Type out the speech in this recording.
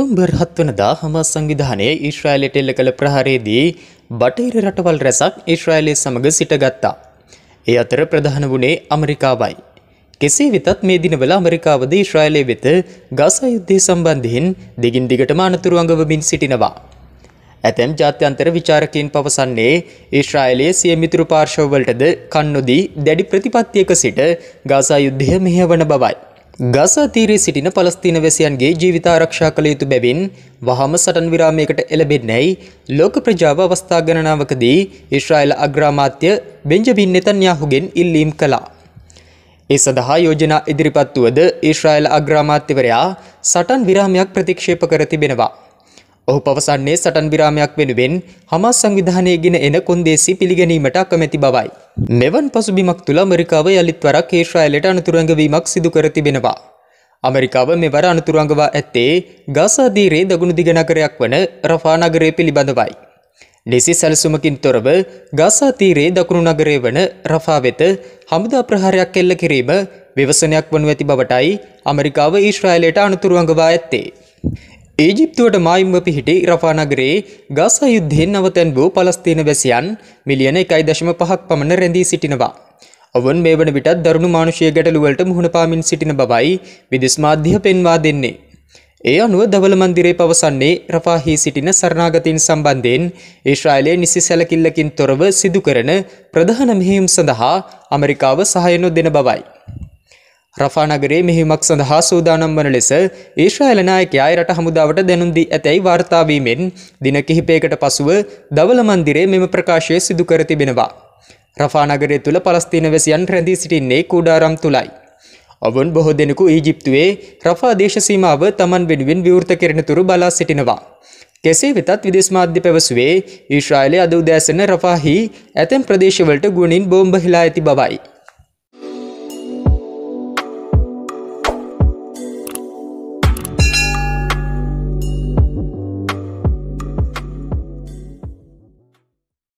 ඔක්තුම්බර් හත්වනදා Hamas සංවිධානය ඊශ්‍රායිලට එල්ල කළ ප්‍රහාරයේදී බටහිර රටවල් රැසක් ඊශ්‍රායිලය සමඟ සිටගත්තා. ඒ අතර ප්‍රධාන වුණේ අමරිකාවයි. කෙසේ වෙතත් මේ දිනවල අමරිකාවද ඊශ්‍රායිලය වෙත ගසා යුද්ධය සම්බන්ධයෙන් දිගින් දිගටම අනතුරු අඟවමින් සිටිනවා. ඇතැම් ජාත්‍යන්තර විචාරකයන් පවසන්නේ ඊශ්‍රායිලයේ සිය මිතුරු පාර්ශවවලටද කන්නොදී දැඩි ප්‍රතිපත්තියක සිට ගසා යුද්ධය මෙහෙවන බවයි. ගස තීරේ සිටින පලස්තින වැසියන්ගේ ජීවිතාරක්ෂා කළ යුතු බැවින් වහම සටන් විරාමයකට එළබෙන්නැයි ලෝක ප්‍රජාව අවස්ථා ගණනාවකදී ඉශ්‍රායිල අග්‍රාමාත්‍ය බෙන්ජබින් නෙතන්යාහුගෙන් ඉල්ලීම් කළා. ඒ සඳහා යෝජනා ඉදිරිපත්තුවද ඉශ්‍රායිල අග්‍රාමාත්‍යවරයා සටන් විරාමයක් ප්‍රතික්ෂේප කර තිබෙනවා. ඔහු පවසන්නේ සටන් විරාමයක් වෙනුවෙන් හමස් සංවිධානය ගෙන එන කොන්දේසි පිළිගැනීමට අකමැති බවයි. මෙවන් පසුබිමක් තුළ අමරිකාව යළිත්වරක් ඒශ්‍රයිලට අනතුරංගවීමක් සිදුකර තිබෙනවා. අමරිකාව මෙවර අනතුරංගවා ඇත්තේ ගාසාදීරේ දගුණු දිගනකරයක් වන රෆානගරය පිළිබඳවයි. නිසි සැලසුමකින් තොරව ගාසාතීරේ දකුණු නගරය වන රෆා වෙත හමුදා ප්‍රහාරයක් එල්ල කිරීම විවසනයක් වනු ඇති බවටයි අමරිකාව ඊශ්‍රයිලයට අනතුරුවංගවා ඇත්තේ. ඒජිප්තුවට මායිම්ව පිහිටි රෆානගරේ ගස් අයුද්ධයෙන් නවතැන් වූ පලස්තින වැසියන් මිලියන එකයි දශම පහක් පමණ රැඳී සිටිනවා. ඔවන් මේ වන විටත් දරුණු මානුෂය ගැටලුවලට මුහුණ පාමින් සිටින බවයි විදෙස් මාධ්‍ය පෙන්වා දෙන්නේ. ඒ අනුව දවලමන්දිරේ පවසන්නේ රපාහි සිටින සරණාගතින් සම්බන්ධයෙන් ඒශ්‍රායිලයේ නිසි සැලකිල්ලකින් තොරව සිදුකරන ප්‍රධාන මෙහෙයුම් සඳහා අමරිකාව සහයනො දෙන බවයි. රෆානගරේ මෙහිමක් සඳහා සූදානම් වන ලෙස ඊශ්‍රායල නායකයා රට හමුදාවට දැනුම් දී ඇතැයි වාර්තාවීමෙන් දින කිහිපයකට පසුව දවල මන්දිරේ මෙම ප්‍රකාශය සිදු කර තිබෙනවා. රෆානගරේ තුල පලස්තීන වැසියන් රැඳී සිටින්නේ කූඩාරම් තුලයි. ඔවුන් බොහෝ දෙනෙකු ඊජිප්තුවේ රෆා දේශ සීමාව තමන් වෙනුවෙන් විවෘත කරන තුරු බලා සිටිනවා. කෙසේ වෙතත් විදෙස් මාධ්‍ය පැවසුවේ ඊශ්‍රායලයේ අද උදෑසන රෆාහි ඇතැම් ප්‍රදේශවලට ගුණින් බෝම්බ හිලා ඇති බවයි.